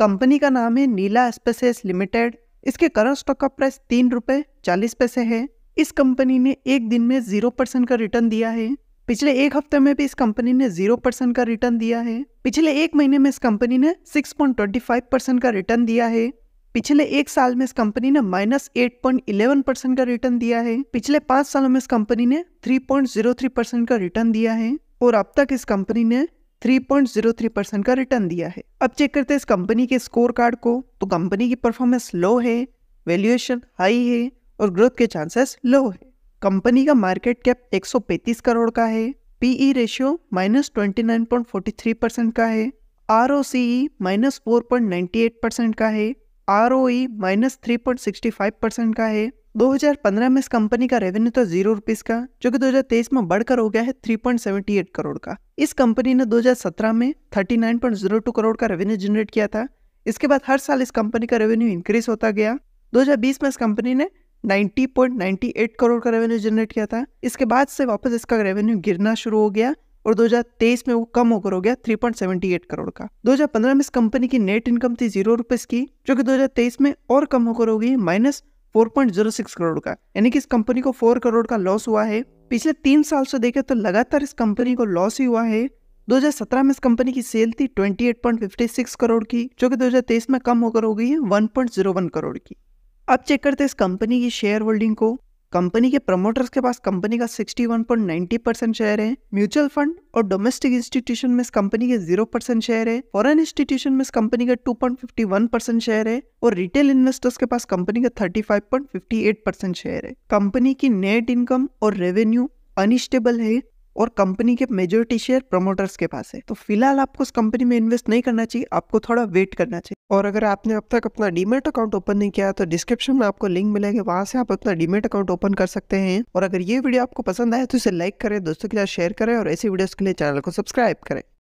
company का नाम है नीला स्पेसेस लिमिटेड इसके करंट स्टॉक का प्राइस तीन रुपए चालीस पैसे है इस कंपनी ने एक दिन में जीरो परसेंट का रिटर्न दिया है पिछले एक हफ्ते में भी इस कंपनी ने जीरो परसेंट का रिटर्न दिया है पिछले एक महीने में इस कंपनी ने six point twenty five percent का रिटर्न दिया है पिछले एक साल में इस कंपनी ने minus eight point eleven percent का रिटर्न दिया है पिछले पांच सालों में इस कंपनी ने three point zero three percent का रिटर्न दिया है और अब तक इस कंपनी ने 3.03 परसेंट का रिटर्न दिया है अब चेक करते हैं इस कंपनी के स्कोर कार्ड को तो कंपनी की परफॉर्मेंस लो है वैल्यूएशन हाई है और ग्रोथ के चांसेस लो है कंपनी का मार्केट कैप 135 करोड़ का है PE ratio minus twenty percent का है R O C E minus four point ninety eight percent का है R O E minus three point sixty five percent का है 2015 में इस कंपनी का रेवेन्यू था जीरो रुपीज़ का जो कि 2023 में बढ़कर हो गया है 3.78 करोड़ का इस कंपनी ने 2017 में 39.02 करोड़ का रेवेन्यू जनरेट किया था इसके बाद हर साल इस कंपनी का रेवेन्यू इंक्रीज होता गया 2020 में इस कंपनी ने 90.98 करोड़ का रेवेन्यू जनरेट किया था इसके बाद से वापस इसका रेवेन्यू गिरना शुरू हो गया और 2023 में वो कम होकर हो गया 3.78 करोड़ का 2015 में इस कंपनी की नेट इनकम थी जीरो रुपीज की जो कि 2023 में और कम होकर होगी माइनस फोर करोड़ का यानी कि इस कंपनी को 4 करोड़ का लॉस हुआ है पिछले तीन साल से देखें तो लगातार इस कंपनी को लॉस ही हुआ है 2017 में इस कंपनी की सेल थी 28.56 करोड़ की जो कि 2023 में कम होकर हो गई है 1.01 करोड़ की अब चेक करते हैं इस कंपनी की शेयर होल्डिंग को कंपनी के प्रमोटर्स के पास कंपनी का 61.90 परसेंट शेयर है म्यूचुअल फंड और डोमेस्टिक इंस्टीट्यूशन में इस कंपनी के 0 परसेंट शेयर है फॉरेन इंस्टीट्यूशन में इस कंपनी का 2.51 परसेंट शेयर है और रिटेल इन्वेस्टर्स के पास कंपनी का 35.58 परसेंट शेयर है कंपनी की नेट इनकम और रेवेन्यू अनस्टेबल है और कंपनी के मेजोरिटी शेयर प्रमोटर्स के पास है तो फिलहाल आपको उस कंपनी में इन्वेस्ट नहीं करना चाहिए आपको थोड़ा वेट करना चाहिए और अगर आपने अब तक अपना डीमेट अकाउंट ओपन नहीं किया तो डिस्क्रिप्शन में आपको लिंक मिलेगा वहां से आप अपना डीमेट अकाउंट ओपन कर सकते हैं और अगर ये वीडियो आपको पसंद आए तो इसे लाइक करें दोस्तों के साथ शेयर करें और ऐसी वीडियोज के लिए चैनल को सब्सक्राइब करें